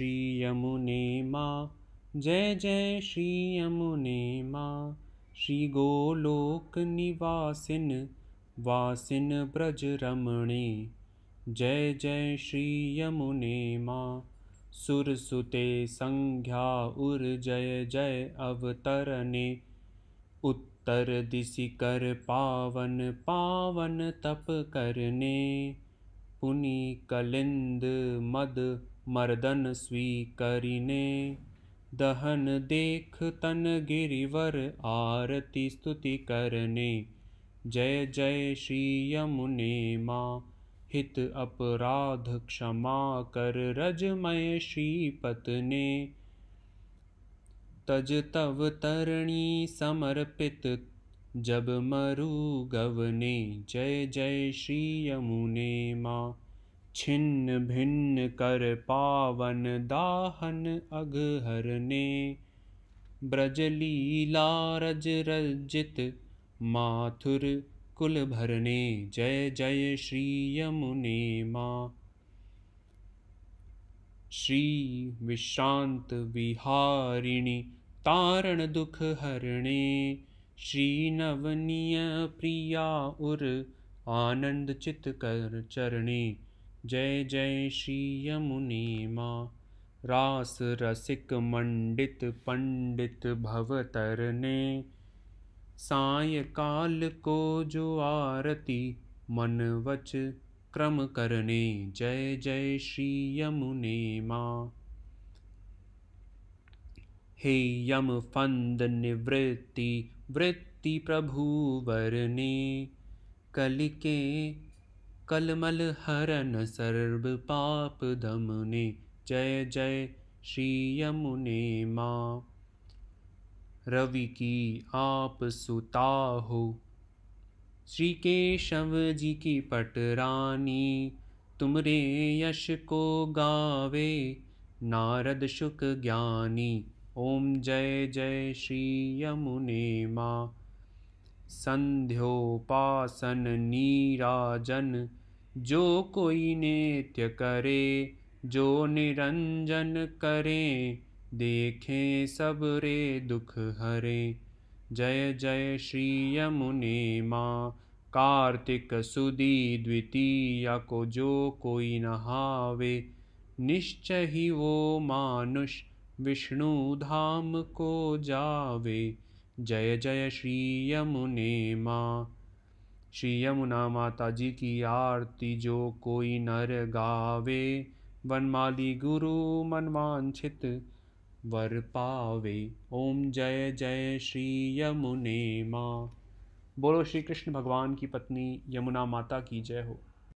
श्रीयमुने मा जय जय श्रीयमुने मा श्रीगोलोकनिवासिन वासिन व्रजरमणे जय जय श्रीयमुने मा सुरसुते संख्या उर्जय जय जय अवतरणे उत्तरदिशि कर पावन पावन तप करने पुनी कलिंद मद मर्दन स्वीकरिने दहन देख तन गिरिवर आरती स्तुति करने जय जय श्री यमुने माँ हित अपराध क्षमा कर रजमय श्रीपत ने तज तव तरणी समर्पित जब मरु गवने जय जय श्री यमुने माँ छिन्न भिन्न कर पावन दाहन अघहर ने ब्रज लीला रज रजित माथुर कुल भरने जय जय श्री यमुने मा श्री विश्रांत विहारिणी तारण दुख हरणे श्री नवनीय प्रिया उर आनंद चित कर चरणे जय जय श्री यमुनीमा रास रसिक मंडित पंडित भवतरने साय काल को जो आरती मन वच क्रम करने जय जय श्री यमुने माँ हे यम फंद निवृत्ति वृत्ति प्रभु वरने कल के कलमल हरन सर्व पाप दमने जय जय श्री यमुने माँ रवि की आप सुता हो श्री केशव जी की पटरानी तुमरे यश को गावे नारद शुक ज्ञानी ओम जय जय श्री यमुने माँ संध्योपासन नीराजन जो कोई नित्य करे जो निरंजन करें देखें सब रे दुख हरे जय जय श्री यमुने माँ कार्तिक सुदी द्वितीया को जो कोई नहावे निश्चय ही वो मानुष विष्णु धाम को जावे जय जय श्री यमुने माँ श्री यमुना माता जी की आरती जो कोई नर गावे वनमाली गुरु मनवांछित वर पावे ओम जय जय श्री यमुने माँ बोलो श्री कृष्ण भगवान की पत्नी यमुना माता की जय हो